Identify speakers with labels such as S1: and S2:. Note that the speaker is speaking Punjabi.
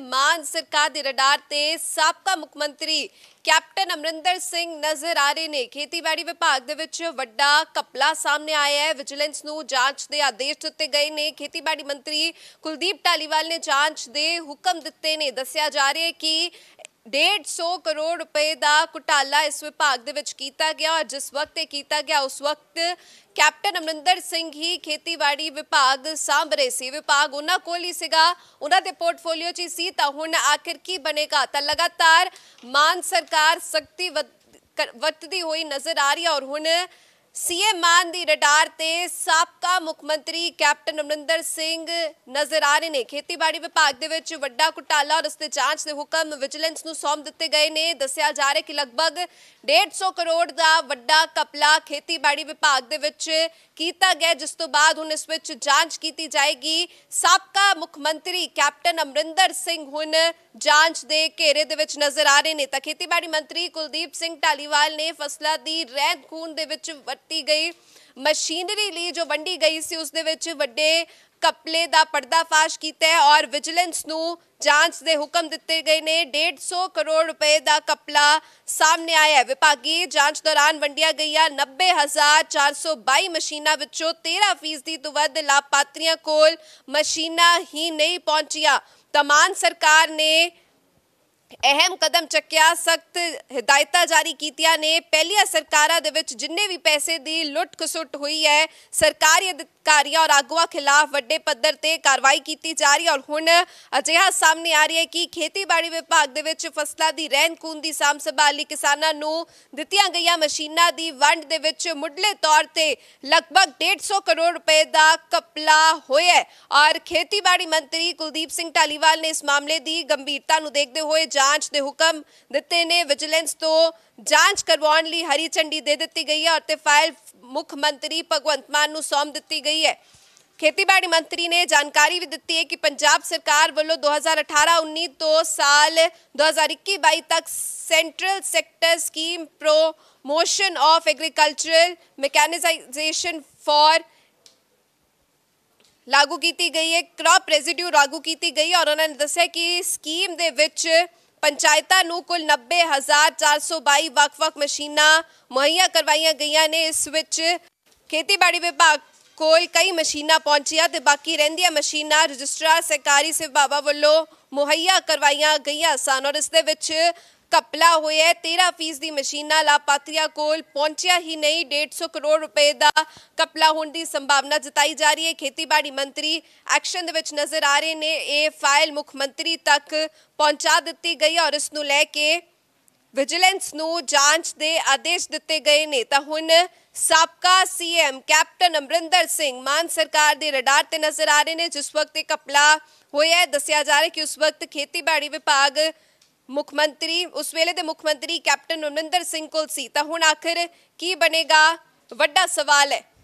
S1: ਮਾਨ ਸਰਕਾਰ ਦੇ ਰਡਾਰ ਤੇ ਸਾਬਕਾ ਮੁੱਖ ਮੰਤਰੀ ਕੈਪਟਨ ਅਮਰਿੰਦਰ ਸਿੰਘ ਨਜ਼ਰ ਆ ਰਹੇ ਨੇ ਖੇਤੀਬਾੜੀ ਵਿਭਾਗ ਦੇ ਵਿੱਚ ਵੱਡਾ ਕਪਲਾ ਸਾਹਮਣੇ ਆਇਆ ਹੈ ਵਿਜੀਲੈਂਸ ਨੂੰ ਜਾਂਚ ਦੇ ਆਦੇਸ਼ ਦਿੱਤੇ ਗਏ ਨੇ ਖੇਤੀਬਾੜੀ ਮੰਤਰੀ ਕੁਲਦੀਪ ਢਾਲੀਵਾਲ ਨੇ ਜਾਂਚ ਦੇ ਹੁਕਮ ਦਿੱਤੇ ਨੇ ਦੱਸਿਆ ਜਾ ਰਿਹਾ ਹੈ ਕਿ 150 ਕਰੋੜ ਰੁਪਏ ਦਾ ਘੁਟਾਲਾ ਇਸ ਵਿਭਾਗ ਦੇ ਵਿੱਚ ਕੀਤਾ ਗਿਆ ਔਰ ਜਿਸ ਵਕਤ ਇਹ ਕੀਤਾ ਗਿਆ ਉਸ ਵਕਤ ਕੈਪਟਨ ਅਮਰਿੰਦਰ ਸਿੰਘ ਹੀ ਖੇਤੀਬਾੜੀ ਵਿਭਾਗ ਸਾਹਮਣੇ ਸੀ ਵਿਭਾਗ ਉਹਨਾਂ ਕੋਲ ਹੀ ਸੀਗਾ ਉਹਨਾਂ ਦੇ ਪੋਰਟਫੋਲੀਓ 'ਚ ਸੀ ਤਾਂ ਹੁਣ ਆਖਿਰ ਕੀ ਬਣੇਗਾ ਤਾਂ ਲਗਾਤਾਰ ਮਾਨ ਸਰਕਾਰ ਸਖਤੀ ਵਰਤਦੀ ਹੋਈ ਨਜ਼ਰ ਆ ਰਹੀ ਹੈ ਔਰ ਹੁਣ ਸੀਐਮ ਮਾਨ ਦੀ ਰਡਾਰ ਤੇ ਸਾਬਕਾ ਮੁੱਖ ਮੰਤਰੀ ਕੈਪਟਨ ਅਮਰਿੰਦਰ ਸਿੰਘ ਨਜ਼ਰ ਆ ਰਹੇ ਨੇ ਖੇਤੀਬਾੜੀ ਵਿਭਾਗ ਦੇ ਵਿੱਚ ਵੱਡਾ ਘੁਟਾਲਾ ਔਰ ਜਾਂਚ ਦੇ ਹੁਕਮ ਵਿਜੀਲੈਂਸ ਨੂੰ ਸੌਂਪ ਦਿੱਤੇ ਗਏ ਨੇ ਦੱਸਿਆ ਜਾ ਰਿਹਾ ਕਿ ਲਗਭਗ 150 ਕਰੋੜ ਦਾ ਵੱਡਾ ਕਪਲਾ ਖੇਤੀਬਾੜੀ ਵਿਭਾਗ ਦੇ ਵਿੱਚ ਕੀਤਾ ਗਿਆ ਜਿਸ ਤੋਂ ਬਾਅਦ ਹੁਣ ਇਸ ਵਿੱਚ ਜਾਂਚ ਕੀਤੀ ਜਾਏਗੀ ਸਾਬਕਾ ਮੁੱਖ ਮੰਤਰੀ ਕੈਪਟਨ ਅਮਰਿੰਦਰ ਸਿੰਘ ਹੁਣ ਜਾਂਚ ਦੇ ਘੇਰੇ ਦੇ ਵਿੱਚ ਨਜ਼ਰ ਆ ਰਹੇ ਨੇ ਤਾਂ ਖੇਤੀਬਾੜੀ ਮੰਤਰੀ ਕੁਲਦੀਪ ਸਿੰਘ ਢਾਲੀਵਾਲ ਨੇ ਫਸਲਾਂ ਦੀ ਰਹਿਤ ਖੂਨ ਦੇ ਵਿੱਚ ਵਰਤੀ ਗਈ ਮਸ਼ੀਨਰੀ ਲਈ ਜੋ ਵੰਡੀ ਗਈ ਸੀ ਉਸ ਦੇ ਵਿੱਚ ਵੱਡੇ ਕਪਲੇ ਦਾ ਪਰਦਾਫਾਸ਼ ਕੀਤਾ ਹੈ ਔਰ ਵਿਜੀਲੈਂਸ ਨੂੰ ਜਾਂਚ ਦੇ ਹੁਕਮ ਦਿੱਤੇ ਗਏ ਨੇ 150 ਕਰੋੜ ਰੁਪਏ ਦਾ ਕਪਲਾ ਸਾਹਮਣੇ ਆਇਆ ਹੈ ਵਿਭਾਗੀ ਜਾਂਚ ਦੌਰਾਨ ਵੰਡੀਆਂ ਗਈਆਂ 90422 ਮਸ਼ੀਨਾਂ ਵਿੱਚੋਂ 13% ਫੀਸਦੀ ਤੋਂ ਵੱਧ ਲਾਭਪਾਤਰੀਆਂ ਕੋਲ ਮਸ਼ੀਨਾਂ ਹੀ ਨਹੀਂ ਪਹੁੰਚੀਆਂ ਤਮਾਨ ਸਰਕਾਰ ਨੇ ਅਹਿਮ ਕਦਮ ਚੱਕਿਆ ਸਖਤ ਹਦਾਇਤਾਂ ਜਾਰੀ ਕੀਤੀਆਂ ਨੇ ਪਹਿਲੀਆਂ ਸਰਕਾਰਾਂ ਦੇ ਵਿੱਚ ਜਿੰਨੇ ਵੀ ਪੈਸੇ ਦੀ ਲੁੱਟ ਖਸੁੱਟ ਹੋਈ ਹੈ ਸਰਕਾਰੀ ਅਧਿਕਾਰੀਆਂ ਔਰ ਆਗੂਆਂ ਖਿਲਾਫ ਵੱਡੇ ਪੱਧਰ ਤੇ ਕਾਰਵਾਈ ਕੀਤੀ ਜਾ ਰਹੀ ਹੈ ਔਰ ਹੁਣ ਅਜਿਹਾ ਸਾਹਮਣੇ ਆ ਰਿਹਾ ਹੈ ਕਿ ਖੇਤੀਬਾੜੀ ਵਿਭਾਗ ਦੇ ਵਿੱਚ ਫਸਲਾਂ ਦੀ ਰਹਿਣ ਖੂਨ ਦੀ ਸਾਂਭ ਸੰਭਾਲ ਲਈ ਕਿਸਾਨਾਂ ਨੂੰ ਦਿੱਤੀਆਂ ਗਈਆਂ ਮਸ਼ੀਨਾਂ ਦੀ ਵੰਡ ਦੇ ਵਿੱਚ ਮੁੱਢਲੇ ਤੌਰ ਤੇ ਲਗਭਗ 150 ਕਰੋੜ ਰੁਪਏ ਦਾ ਕਪਲਾ ਹੋਇਆ ਹੈ ਔਰ ਖੇਤੀਬਾੜੀ ਮੰਤਰੀ ਕੁਲਦੀਪ ਸਿੰਘ ਢਾਲੀਵਾਲ ਨੇ ਇਸ ਮਾਮਲੇ ਦੀ ਗੰਭੀਰਤਾ ਨੂੰ ਦੇਖਦੇ ਹੋਏ ਜਾਂਚ ਦੇ ਹੁਕਮ ਦਿੱਤੇ ਨੇ ਵਿਜੀਲੈਂਸ ਤੋਂ ਜਾਂਚ ਕਰਵਾਉਣ ਲਈ ਹਰੀ ਚੰਡੀ ਦੇ ਦਿੱਤੀ ਗਈ ਹੈ ਔਰ ਤੇ ਫਾਈਲ ਮੁੱਖ ਮੰਤਰੀ ਭਗਵੰਤ ਮਾਨ ਨੂੰ ਸੌਂਪ ਦਿੱਤੀ ਗਈ गई है खेतीबाड़ी मंत्री ने जानकारी भी दी है कि पंजाब सरकार वालों 2018 19 तो साल 2021-22 तक central sector scheme promotion of agricultural mechanisation for लागू की गई है क्रॉप रेजिड्यू लागू की गई है और उन्होंने दस है कि स्कीम दे विच पंचायतों कुल नब्बे हज़ार चार सौ बई वक् वक् मशीन मुहैया करवाई गई ने इस खेतीबाड़ी विभाग ਕੋਲ ਕਈ ਮਸ਼ੀਨਾਂ ਪਹੁੰਚੀਆਂ ਤੇ ਬਾਕੀ ਰਹਿੰਦੀਆਂ ਮਸ਼ੀਨਾਂ ਰਜਿਸਟਰਾਰ ਸਰਕਾਰੀ ਸੇਵਾਵਾਂ ਵੱਲੋਂ ਮੁਹੱਈਆ ਕਰਵਾਈਆਂ ਗਈਆਂ ਸਨ ਔਰ ਇਸ ਦੇ ਵਿੱਚ ਕਪਲਾ ਹੋਇਆ 13% ਦੀ ਮਸ਼ੀਨਾਂ ਲਾਪਾਤਰੀਆ ਕੋਲ ਪਹੁੰਚਿਆ ਹੀ ਨਹੀਂ 150 ਕਰੋੜ ਰੁਪਏ ਦਾ ਕਪਲਾ ਹੋਣ ਦੀ ਸੰਭਾਵਨਾ ਜਤਾਈ ਜਾ ਰਹੀ ਹੈ ਖੇਤੀਬਾੜੀ ਮੰਤਰੀ ਐਕਸ਼ਨ ਦੇ ਵਿੱਚ ਨਜ਼ਰ ਆ ਰਹੇ ਨੇ ਇਹ ਫਾਈਲ ਮੁੱਖ ਮੰਤਰੀ ਤੱਕ ਪਹੁੰਚਾ ਦਿੱਤੀ ਗਈ ਔਰ ਇਸ ਨੂੰ ਲੈ ਕੇ ਵਿਜੀਲੈਂਸ ਨੂੰ ਜਾਂਚ ਦੇ ਆਦੇਸ਼ ਦਿੱਤੇ ਗਏ ਨੇ ਤਾਂ ਹੁਣ ਸਾਬਕਾ ਸੀਐਮ ਕੈਪਟਨ ਅਮਰਿੰਦਰ ਸਿੰਘ ਮਾਨ ਸਰਕਾਰ ਦੇ ਰਡਾਰ ਤੇ ਨਜ਼ਰ ਆ ਰਹੇ ਨੇ ਜਿਸ ਵਕਤ ਇਹ ਕਪਲਾ ਹੋਇਆ ਦੱਸਿਆ ਜਾ ਰਿਹਾ ਕਿ ਉਸ ਵਕਤ ਖੇਤੀਬਾੜੀ ਵਿਭਾਗ ਮੁੱਖ ਮੰਤਰੀ ਉਸ ਵੇਲੇ ਦੇ ਮੁੱਖ ਮੰਤਰੀ ਕੈਪਟਨ ਅਮਰਿੰਦਰ ਸਿੰਘ ਕੋਲ ਸੀ ਤਾਂ ਹੁਣ ਆਖਰ ਕੀ ਬਣੇਗਾ ਵੱਡਾ ਸਵਾਲ ਹੈ